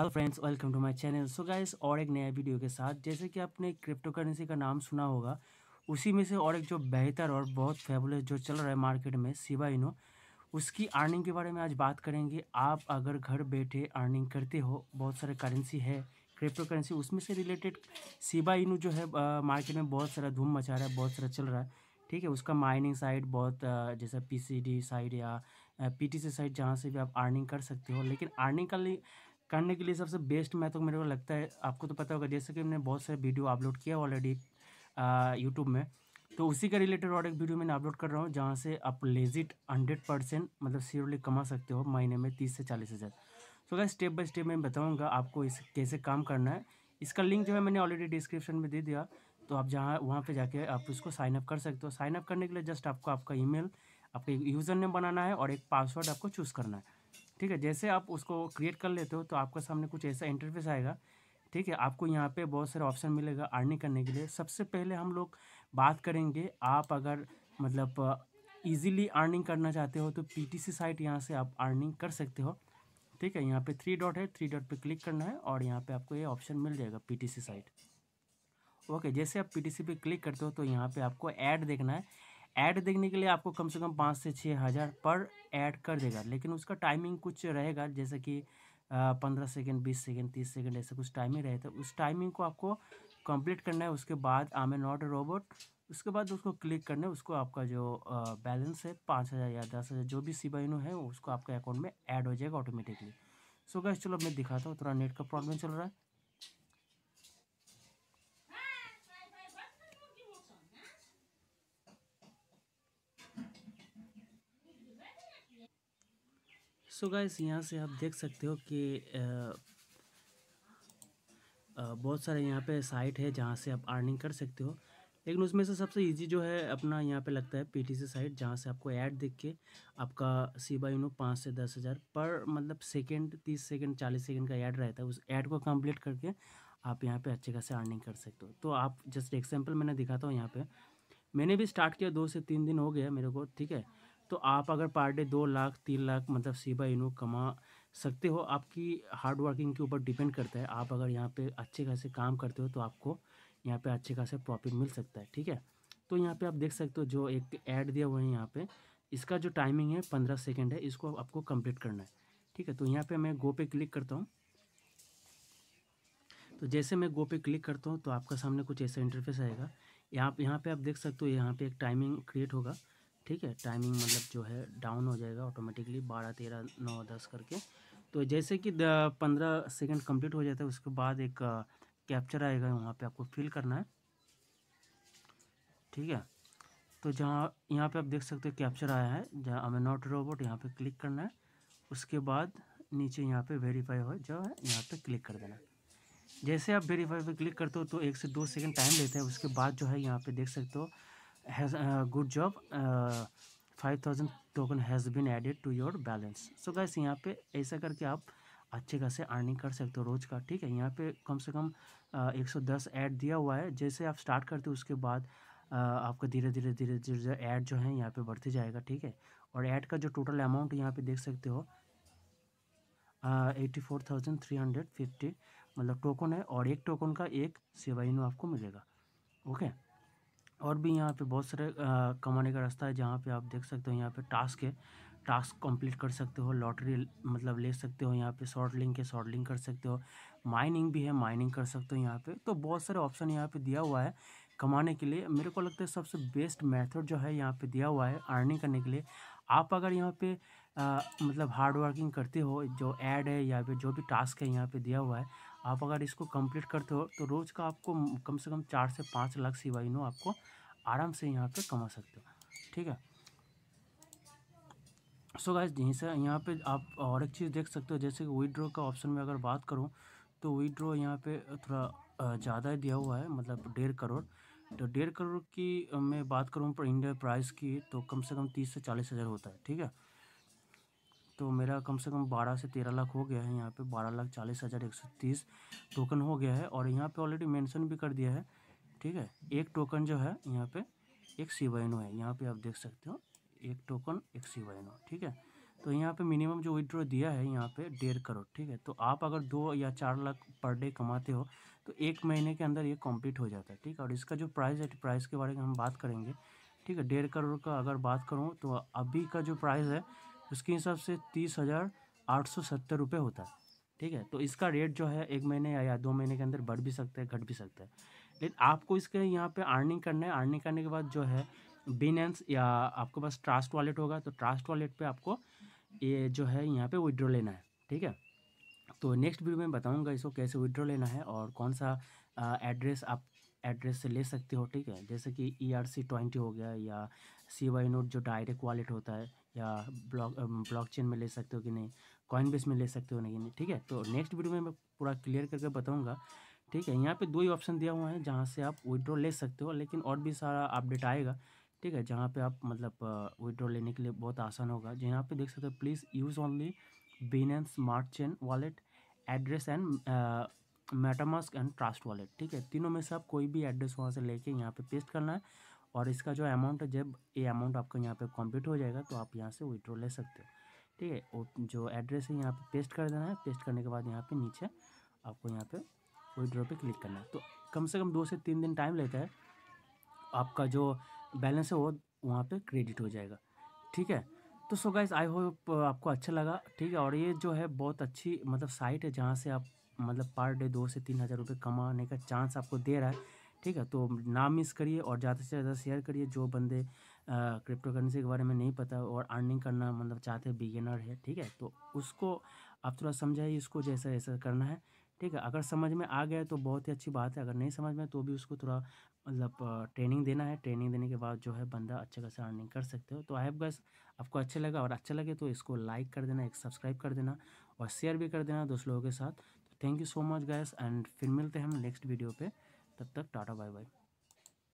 Hello friends welcome to my channel so guys और एक नया वीडियो के साथ जैसे कि आपने क्रिप्टो करेंसी का नाम सुना होगा उसी में से और एक जो बेहतर और बहुत फेबुलस जो चल रहा है मार्केट में सिवा इनो उसकी अर्निंग के बारे में आज बात करेंगे आप अगर घर बैठे अर्निंग करते हो बहुत सारे करेंसी है क्रिप्टो करेंसी उसमें से रिलेटेड सिवा इनो जो है मार्केट में बहुत सारा धूम मचा रहा है बहुत सारा चल रहा है ठीक है उसका माइनिंग साइड बहुत जैसे पीसीडी साइड या पीटीसी साइड जहाँ से भी आप अर्निंग कर सकते हो लेकिन अर्निंग का करने के लिए सबसे बेस्ट मैथड तो मेरे को लगता है आपको तो पता होगा जैसे कि मैंने बहुत सारे वीडियो अपलोड किया ऑलरेडी यूट्यूब में तो उसी का रिलेटेड और एक वीडियो मैंने अपलोड कर रहा हूँ जहाँ से आप लेजिट हंड्रेड परसेंट मतलब सीरोली कमा सकते हो महीने में तीस से चालीस हज़ार तो क्या स्टेप बाय स्टेप मैं बताऊँगा आपको इस कैसे काम करना है इसका लिंक जो है मैंने ऑलरेडी डिस्क्रिप्शन में दे दिया तो आप जहाँ वहाँ पर जाके आप इसको साइन अप कर सकते हो साइन अप करने के लिए जस्ट आपको आपका ई आपका यूज़र नेम बनाना है और एक पासवर्ड आपको चूज़ करना है ठीक है जैसे आप उसको क्रिएट कर लेते हो तो आपका सामने कुछ ऐसा इंटरफेस आएगा ठीक है आपको यहाँ पे बहुत सारे ऑप्शन मिलेगा अर्निंग करने के लिए सबसे पहले हम लोग बात करेंगे आप अगर मतलब ईजिली अर्निंग करना चाहते हो तो पीटीसी साइट यहाँ से आप अर्निंग कर सकते हो ठीक है यहाँ पे थ्री डॉट है थ्री डॉट पे क्लिक करना है और यहाँ पे आपको ये ऑप्शन मिल जाएगा पीटीसी साइट ओके जैसे आप पीटीसी पे क्लिक करते हो तो यहाँ पे आपको ऐड देखना है ऐड देखने के लिए आपको कम से कम पाँच से छः हज़ार पर ऐड कर देगा लेकिन उसका टाइमिंग कुछ रहेगा जैसे कि पंद्रह सेकेंड बीस सेकेंड तीस सेकेंड ऐसे कुछ टाइमिंग रहता तो है उस टाइमिंग को आपको कंप्लीट करना है उसके बाद आम ए नॉट रोबोट उसके बाद उसको क्लिक करना है उसको आपका जो बैलेंस है पाँच हज़ार या दस हज़ार जो भी सी बाइनो है उसको आपके अकाउंट में ऐड हो जाएगा ऑटोमेटिकली सो गैस चलो मैं दिखाता हूँ थोड़ा नेट का प्रॉब्लम चल रहा है सो गाइस यहाँ से आप देख सकते हो कि बहुत सारे यहाँ पे साइट है जहाँ से आप अर्निंग कर सकते हो लेकिन उसमें से सबसे इजी जो है अपना यहाँ पे लगता है पीटीसी साइट जहाँ से आपको ऐड देख के आपका सी बाई नो पाँच से दस हज़ार पर मतलब सेकेंड तीस सेकेंड चालीस सेकेंड का ऐड रहता है उस ऐड को कंप्लीट करके आप यहाँ पे अच्छे खासे अर्निंग कर सकते हो तो आप जस्ट एग्जाम्पल मैंने दिखाता हूँ यहाँ पर मैंने भी स्टार्ट किया दो से तीन दिन हो गया मेरे को ठीक है तो आप अगर पर डे दो लाख तीन लाख मतलब सीबा नो कमा सकते हो आपकी हार्ड वर्किंग के ऊपर डिपेंड करता है आप अगर यहाँ पे अच्छे खासे काम करते हो तो आपको यहाँ पे अच्छे खासे प्रॉफिट मिल सकता है ठीक है तो यहाँ पे आप देख सकते हो जो एक ऐड दिया हुआ है यहाँ पे इसका जो टाइमिंग है पंद्रह सेकेंड है इसको आपको कंप्लीट करना है ठीक है तो यहाँ पर मैं गो पे क्लिक करता हूँ तो जैसे मैं गो पे क्लिक करता हूँ तो आपका सामने कुछ ऐसा इंटरफेस आएगा यहाँ यहाँ पर आप देख सकते हो यहाँ पर एक टाइमिंग क्रिएट होगा ठीक है टाइमिंग मतलब जो है डाउन हो जाएगा ऑटोमेटिकली बारह तेरह नौ दस करके तो जैसे कि पंद्रह सेकंड कंप्लीट हो जाता है उसके बाद एक कैप्चर आएगा वहाँ पे आपको फिल करना है ठीक है तो जहाँ यहाँ पे आप देख सकते हो कैप्चर आया है जहाँ हमें नॉट रोबोट यहाँ पे क्लिक करना है उसके बाद नीचे यहाँ पे वेरीफाई हो जो है यहाँ पे क्लिक कर देना जैसे आप वेरीफाई पे क्लिक करते हो तो एक से दो सेकंड टाइम लेते हैं उसके बाद जो है यहाँ पे देख सकते हो has uh, good job uh, 5000 token has been added to your balance so gas यहाँ पे ऐसा करके आप अच्छे खासे अर्निंग कर सकते हो रोज़ का ठीक है यहाँ पे कम से कम uh, एक सौ दस ऐड दिया हुआ है जैसे आप स्टार्ट करते हो उसके बाद uh, आपका धीरे धीरे धीरे धीरे ऐड जो है यहाँ पे बढ़ते जाएगा ठीक है और ऐड का जो टोटल अमाउंट यहाँ पे देख सकते हो eighty four thousand three hundred fifty मतलब टोकन है और एक टोकन का एक सेवाइन आपको मिलेगा ओके okay? और भी यहाँ पे बहुत सारे कमाने का रास्ता है जहाँ पे आप देख सकते हो यहाँ पे टास्क है टास्क कंप्लीट कर सकते हो लॉटरी मतलब ले सकते हो यहाँ पे शॉर्ट लिंक है शॉर्ट लिंक कर सकते हो माइनिंग भी है माइनिंग कर सकते हो यहाँ पे तो बहुत सारे ऑप्शन यहाँ पे दिया हुआ है कमाने के लिए मेरे को लगता है सबसे बेस्ट मेथड जो है यहाँ पे दिया हुआ है अर्निंग करने के लिए आप अगर यहाँ पे आ, मतलब हार्ड वर्किंग करते हो जो ऐड है या फिर जो भी टास्क है यहाँ पे दिया हुआ है आप अगर इसको कंप्लीट करते हो तो रोज़ का आपको कम से कम चार से पाँच लाख सिवाई नो आपको आराम से यहाँ पे कमा सकते हो ठीक है सो गाइज यहीं से यहाँ पे आप और एक चीज़ देख सकते हो जैसे कि विड्रो का ऑप्शन में अगर बात करूँ तो विड्रो यहाँ पर थोड़ा ज़्यादा दिया हुआ है मतलब डेढ़ करोड़ तो डेढ़ करोड़ की मैं बात करूँ पर इंडिया प्राइस की तो कम से कम तीस से चालीस हज़ार होता है ठीक है तो मेरा कम से कम बारह से तेरह लाख हो गया है यहाँ पे बारह लाख चालीस हज़ार एक सौ तीस टोकन हो गया है और यहाँ पे ऑलरेडी मेंशन भी कर दिया है ठीक है एक टोकन जो है यहाँ पे एक सीवाइनो है यहाँ पे आप देख सकते हो एक टोकन एक सीवाइनो ठीक है तो यहाँ पे मिनिमम जो विड्रॉ दिया है यहाँ पे डेढ़ करोड़ ठीक है तो आप अगर दो या चार लाख पर डे कमाते हो तो एक महीने के अंदर ये कंप्लीट हो जाता है ठीक है और इसका जो प्राइस है प्राइस के बारे में हम बात करेंगे ठीक है डेढ़ करोड़ का अगर बात करूँ तो अभी का जो प्राइस है उसके हिसाब से तीस हज़ार आठ सौ सत्तर रुपये होता है ठीक है तो इसका रेट जो है एक महीने या दो महीने के अंदर बढ़ भी सकता है घट भी सकता है लेकिन आपको इसके यहाँ पे अर्निंग करना है अर्निंग करने के बाद जो है बिनेंस या आपके पास ट्रास्ट वॉलेट होगा तो ट्रास्ट वॉलेट पर आपको ये जो है यहाँ पर विड्रॉ लेना है ठीक है तो नेक्स्ट वीडियो में बताऊँगा इसको कैसे विड्रॉ लेना है और कौन सा एड्रेस आप एड्रेस से ले सकते हो ठीक है जैसे कि ई आर सी ट्वेंटी हो गया या सी वाई नोट जो डायरेक्ट वॉलेट होता है या ब्लॉक ब्लॉकचेन में ले सकते हो कि नहीं कॉइन बेस में ले सकते हो नहीं ठीक है तो नेक्स्ट वीडियो में मैं पूरा क्लियर करके बताऊँगा ठीक है यहाँ पे दो ही ऑप्शन दिया हुआ है जहाँ से आप विड्रॉ ले सकते हो लेकिन और भी सारा अपडेट आएगा ठीक है जहाँ पे आप मतलब विड्रॉ लेने के लिए बहुत आसान होगा जो यहाँ पे देख सकते हो please use only bean smart chain wallet address and MetaMask and trust wallet ठीक है तीनों में से आप कोई भी एड्रेस वहाँ से लेके यहाँ पे पेस्ट करना है और इसका जो अमाउंट है जब ये अमाउंट आपका यहाँ पे कंप्लीट हो जाएगा तो आप यहाँ से विड्रॉ ले सकते हो ठीक है और जो एड्रेस है यहाँ पे पेस्ट कर देना है पेस्ट करने के बाद यहाँ पे नीचे आपको यहाँ पे विड्रॉ पे क्लिक करना है तो कम से कम दो से तीन दिन टाइम लेता है आपका जो बैलेंस है वो वहाँ पर क्रेडिट हो जाएगा ठीक है तो सो गाइज आई होप आपको अच्छा लगा ठीक है और ये जो है बहुत अच्छी मतलब साइट है जहाँ से आप मतलब पर डे दो से तीन हज़ार रुपये कमाने का चांस आपको दे रहा है ठीक है तो ना मिस करिए और ज़्यादा से ज़्यादा शेयर करिए जो बंदे क्रिप्टो करेंसी के बारे में नहीं पता और अर्निंग करना मतलब चाहते हैं बिगिनर है ठीक है तो उसको आप थोड़ा समझाइए इसको जैसा ऐसा करना है ठीक है अगर समझ में आ गया तो बहुत ही अच्छी बात है अगर नहीं समझ में तो भी उसको थोड़ा मतलब ट्रेनिंग देना है ट्रेनिंग देने के बाद जो है बंदा अच्छा खासा अर्निंग कर सकते हो तो आई हैव गैस आपको अच्छा लगा और अच्छा लगे तो इसको लाइक कर देना एक सब्सक्राइब कर देना और शेयर भी कर देना दोस्त लोगों के साथ thank you so much guys and फिर मिलते हैं हम नेक्स्ट वीडियो पे तब तक टाटा बाय बाय